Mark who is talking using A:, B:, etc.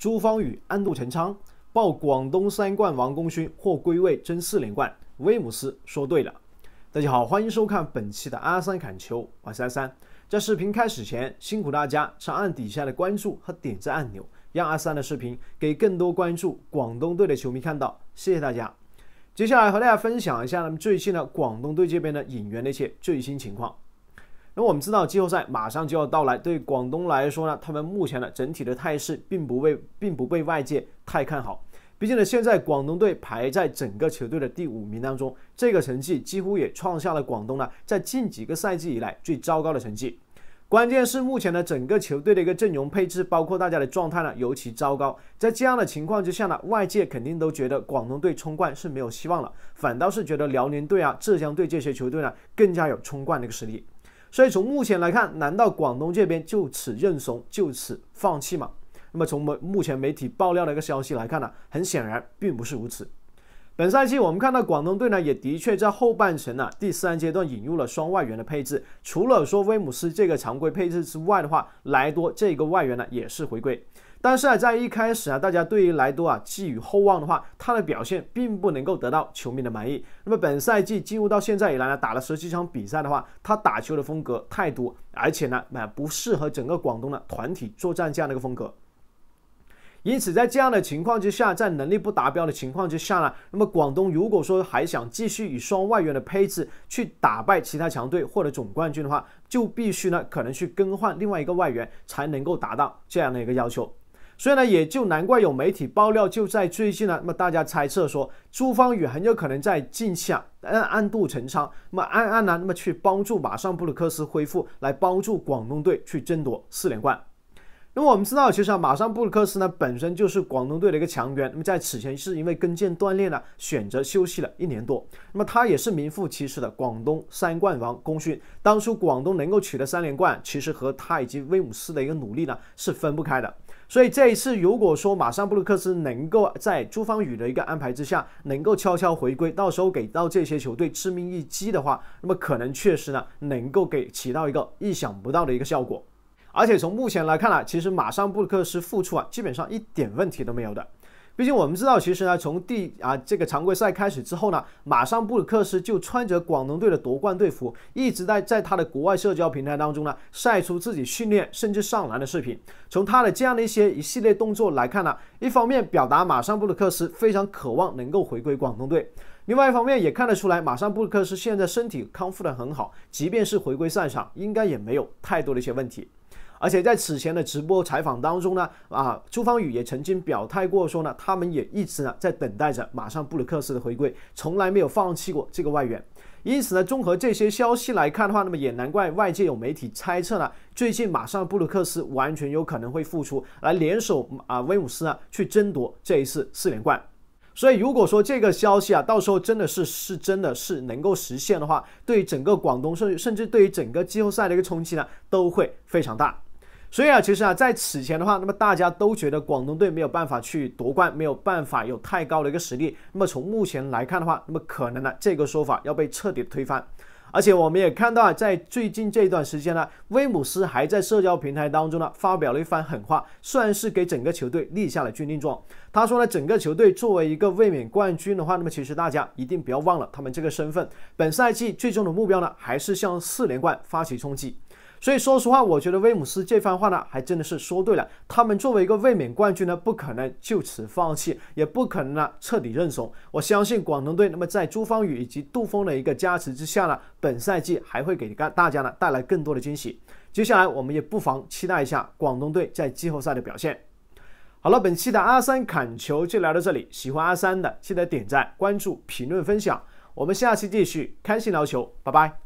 A: 朱芳雨安度陈仓，报广东三冠王功勋或归位争四连冠，威姆斯说对了。大家好，欢迎收看本期的阿三砍球，我是阿三。在视频开始前，辛苦大家长按底下的关注和点赞按钮，让阿三的视频给更多关注广东队的球迷看到。谢谢大家。接下来和大家分享一下，那么最近呢，广东队这边的引援的一些最新情况。那我们知道季后赛马上就要到来，对广东来说呢，他们目前的整体的态势并不被并不被外界太看好。毕竟呢，现在广东队排在整个球队的第五名当中，这个成绩几乎也创下了广东呢在近几个赛季以来最糟糕的成绩。关键是目前的整个球队的一个阵容配置，包括大家的状态呢，尤其糟糕。在这样的情况之下呢，外界肯定都觉得广东队冲冠是没有希望了，反倒是觉得辽宁队啊、浙江队这些球队呢，更加有冲冠的一个实力。所以从目前来看，难道广东这边就此认怂、就此放弃吗？那么从目目前媒体爆料的一个消息来看呢，很显然并不是如此。本赛季我们看到广东队呢，也的确在后半程呢，第三阶段引入了双外援的配置，除了说威姆斯这个常规配置之外的话，莱多这个外援呢也是回归。但是啊，在一开始啊，大家对于莱多啊寄予厚望的话，他的表现并不能够得到球迷的满意。那么本赛季进入到现在以来呢，打了十几场比赛的话，他打球的风格太多，而且呢，买不适合整个广东的团体作战这样的一个风格。因此，在这样的情况之下，在能力不达标的情况之下呢，那么广东如果说还想继续以双外援的配置去打败其他强队，获得总冠军的话，就必须呢，可能去更换另外一个外援，才能够达到这样的一个要求。所以呢，也就难怪有媒体爆料，就在最近呢，那么大家猜测说，朱芳雨很有可能在期下暗暗度陈仓，那么暗暗呢，那么去帮助马上布鲁克斯恢复，来帮助广东队去争夺四连冠。那么我们知道，其实啊，马上布鲁克斯呢本身就是广东队的一个强援，那么在此前是因为跟腱断裂呢，选择休息了一年多。那么他也是名副其实的广东三冠王功勋。当初广东能够取得三连冠，其实和他以及威姆斯的一个努力呢是分不开的。所以这一次，如果说马上布鲁克斯能够在朱芳雨的一个安排之下，能够悄悄回归，到时候给到这些球队致命一击的话，那么可能确实呢，能够给起到一个意想不到的一个效果。而且从目前来看啊，其实马上布鲁克斯复出啊，基本上一点问题都没有的。毕竟我们知道，其实呢，从第啊这个常规赛开始之后呢，马上布鲁克斯就穿着广东队的夺冠队服，一直在在他的国外社交平台当中呢晒出自己训练甚至上篮的视频。从他的这样的一些一系列动作来看呢，一方面表达马上布鲁克斯非常渴望能够回归广东队，另外一方面也看得出来，马上布鲁克斯现在身体康复的很好，即便是回归赛场，应该也没有太多的一些问题。而且在此前的直播采访当中呢，啊，朱芳雨也曾经表态过说呢，他们也一直呢在等待着马上布鲁克斯的回归，从来没有放弃过这个外援。因此呢，综合这些消息来看的话，那么也难怪外界有媒体猜测呢，最近马上布鲁克斯完全有可能会复出来联手啊威姆斯啊去争夺这一次四连冠。所以如果说这个消息啊到时候真的是是真的是能够实现的话，对于整个广东甚甚至对于整个季后赛的一个冲击呢，都会非常大。所以啊，其实啊，在此前的话，那么大家都觉得广东队没有办法去夺冠，没有办法有太高的一个实力。那么从目前来看的话，那么可能呢，这个说法要被彻底推翻。而且我们也看到啊，在最近这段时间呢，威姆斯还在社交平台当中呢发表了一番狠话，算是给整个球队立下了军令状。他说呢，整个球队作为一个卫冕冠军的话，那么其实大家一定不要忘了他们这个身份。本赛季最终的目标呢，还是向四连冠发起冲击。所以说实话，我觉得威姆斯这番话呢，还真的是说对了。他们作为一个卫冕冠军呢，不可能就此放弃，也不可能呢彻底认怂。我相信广东队，那么在朱芳雨以及杜峰的一个加持之下呢，本赛季还会给大大家呢带来更多的惊喜。接下来我们也不妨期待一下广东队在季后赛的表现。好了，本期的阿三砍球就聊到这里，喜欢阿三的记得点赞、关注、评论、分享，我们下期继续开心聊球，拜拜。